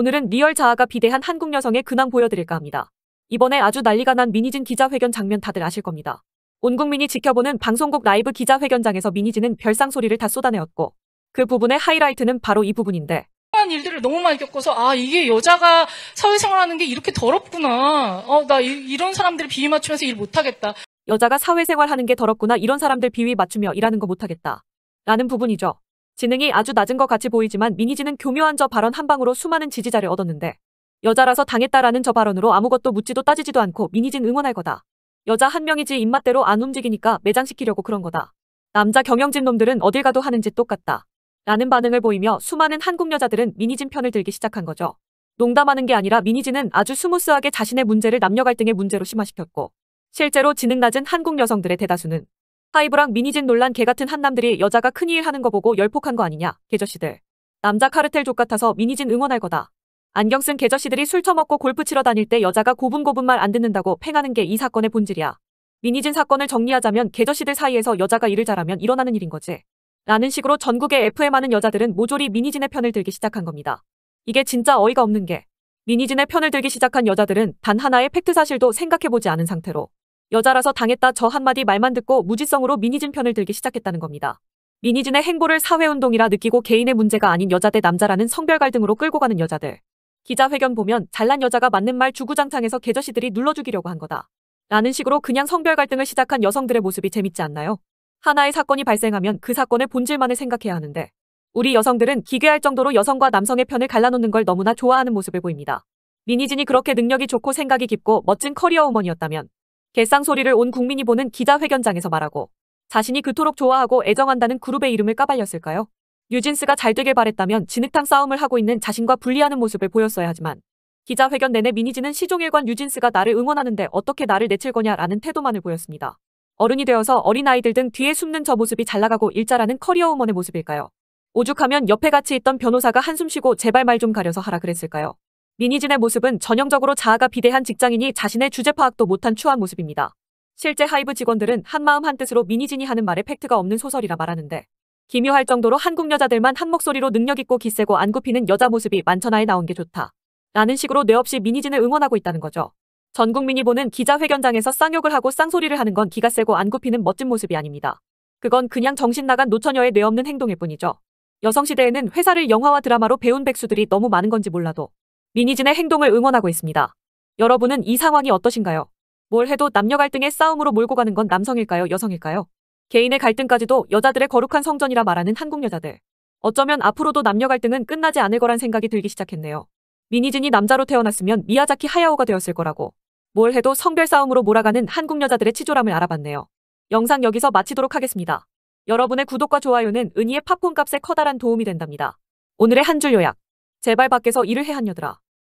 오늘은 리얼 자아가 비대한 한국 여성의 근황 보여드릴까 합니다. 이번에 아주 난리가 난 미니진 기자회견 장면 다들 아실 겁니다. 온 국민이 지켜보는 방송국 라이브 기자회견장에서 미니진은 별상 소리를 다 쏟아내었고 그 부분의 하이라이트는 바로 이 부분인데 그런 일들을 너무 많이 겪어서 아 이게 여자가 사회생활하는 게 이렇게 더럽구나 어 나 이런 사람들을 비위 맞추면서 일 못하겠다 여자가 사회생활하는 게 더럽구나 이런 사람들 비위 맞추며 일하는 거 못하겠다 라는 부분이죠. 지능이 아주 낮은 것 같이 보이지만 미니지는 교묘한 저 발언 한 방으로 수많은 지지자를 얻었는데 여자라서 당했다라는 저 발언으로 아무것도 묻지도 따지지도 않고 미니진 응원할 거다. 여자 한 명이지 입맛대로 안 움직이니까 매장시키려고 그런 거다. 남자 경영진 놈들은 어딜 가도 하는 지 똑같다. 라는 반응을 보이며 수많은 한국 여자들은 미니진 편을 들기 시작한 거죠. 농담하는 게 아니라 미니진은 아주 스무스하게 자신의 문제를 남녀 갈등의 문제로 심화시켰고 실제로 지능 낮은 한국 여성들의 대다수는 하이브랑 미니진 논란 개같은 한남들이 여자가 큰일 하는 거 보고 열폭한 거 아니냐. 개저씨들. 남자 카르텔 족 같아서 미니진 응원할 거다. 안경 쓴 개저씨들이 술 처먹고 골프 치러 다닐 때 여자가 고분고분 말 안 듣는다고 팽하는 게 이 사건의 본질이야. 미니진 사건을 정리하자면 개저씨들 사이에서 여자가 일을 잘하면 일어나는 일인 거지. 라는 식으로 전국의 FM 하는 여자들은 모조리 미니진의 편을 들기 시작한 겁니다. 이게 진짜 어이가 없는 게 미니진의 편을 들기 시작한 여자들은 단 하나의 팩트 사실도 생각해보지 않은 상태로 여자라서 당했다 저 한마디 말만 듣고 무지성으로 미니즌 편을 들기 시작했다는 겁니다. 미니즌의 행보를 사회운동이라 느끼고 개인의 문제가 아닌 여자 대 남자라는 성별 갈등으로 끌고 가는 여자들. 기자회견 보면 잘난 여자가 맞는 말 주구장창에서 개저씨들이 눌러 죽이려고 한 거다. 라는 식으로 그냥 성별 갈등을 시작한 여성들의 모습이 재밌지 않나요? 하나의 사건이 발생하면 그 사건의 본질만을 생각해야 하는데 우리 여성들은 기괴할 정도로 여성과 남성의 편을 갈라놓는 걸 너무나 좋아하는 모습을 보입니다. 미니진이 그렇게 능력이 좋고 생각이 깊고 멋진 커리어 우먼이었다면 개쌍 소리를 온 국민이 보는 기자회견장에서 말하고 자신이 그토록 좋아하고 애정한다는 그룹의 이름을 까발렸을까요? 뉴진스가 잘 되길 바랬다면 진흙탕 싸움을 하고 있는 자신과 불리하는 모습을 보였어야 하지만 기자회견 내내 미니지는 시종일관 뉴진스가 나를 응원하는데 어떻게 나를 내칠 거냐라는 태도만을 보였습니다. 어른이 되어서 어린아이들 등 뒤에 숨는 저 모습이 잘나가고 일자라는 커리어우먼의 모습일까요? 오죽하면 옆에 같이 있던 변호사가 한숨 쉬고 제발 말 좀 가려서 하라 그랬을까요? 미니진의 모습은 전형적으로 자아가 비대한 직장인이 자신의 주제 파악도 못한 추한 모습입니다. 실제 하이브 직원들은 한마음 한뜻으로 미니진이 하는 말에 팩트가 없는 소설이라 말하는데 기묘할 정도로 한국 여자들만 한 목소리로 능력있고 기세고 안 굽히는 여자 모습이 만천하에 나온 게 좋다. 라는 식으로 뇌없이 미니진을 응원하고 있다는 거죠. 전 국민이 보는 기자회견장에서 쌍욕을 하고 쌍소리를 하는 건 기가 세고 안 굽히는 멋진 모습이 아닙니다. 그건 그냥 정신나간 노처녀의 뇌없는 행동일 뿐이죠. 여성시대에는 회사를 영화와 드라마로 배운 백수들이 너무 많은 건지 몰라도 미니진의 행동을 응원하고 있습니다. 여러분은 이 상황이 어떠신가요? 뭘 해도 남녀 갈등의 싸움으로 몰고 가는 건 남성일까요, 여성일까요? 개인의 갈등까지도 여자들의 거룩한 성전이라 말하는 한국 여자들. 어쩌면 앞으로도 남녀 갈등은 끝나지 않을 거란 생각이 들기 시작했네요. 미니진이 남자로 태어났으면 미야자키 하야오가 되었을 거라고. 뭘 해도 성별 싸움으로 몰아가는 한국 여자들의 치졸함을 알아봤네요. 영상 여기서 마치도록 하겠습니다. 여러분의 구독과 좋아요는 은희의 팝콘 값에 커다란 도움이 된답니다. 오늘의 한 줄 요약. 제발 밖에서 일을 해 한여들아.